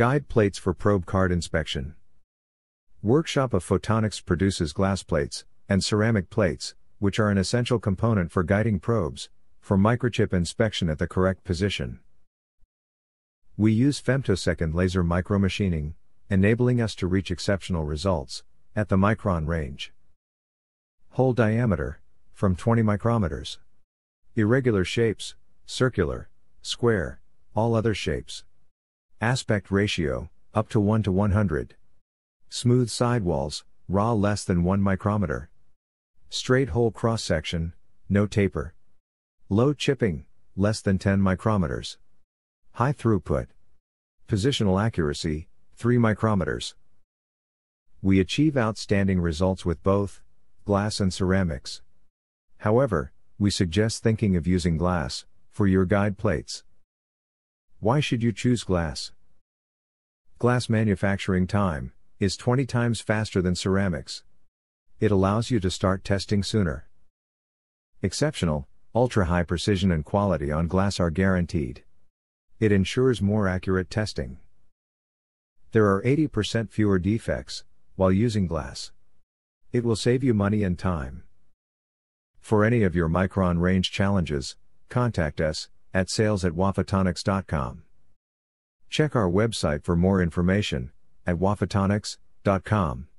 Guide plates for probe card inspection. Workshop of Photonics produces glass plates and ceramic plates, which are an essential component for guiding probes for microchip inspection at the correct position. We use femtosecond laser micromachining, enabling us to reach exceptional results at the micron range. Hole diameter from 20 micrometers. Irregular shapes, circular, square, all other shapes. Aspect ratio, up to 1 to 100. Smooth sidewalls, raw less than 1 micrometer. Straight hole cross section, no taper. Low chipping, less than 10 micrometers. High throughput. Positional accuracy, 3 micrometers. We achieve outstanding results with both glass and ceramics. However, we suggest thinking of using glass for your guide plates. Why should you choose glass? Glass manufacturing time is 20 times faster than ceramics. It allows you to start testing sooner. Exceptional, ultra high precision and quality on glass are guaranteed. It ensures more accurate testing. There are 80% fewer defects while using glass. It will save you money and time. For any of your micron range challenges, contact us at sales at wafatonics.com. Check our website for more information at wafatonics.com.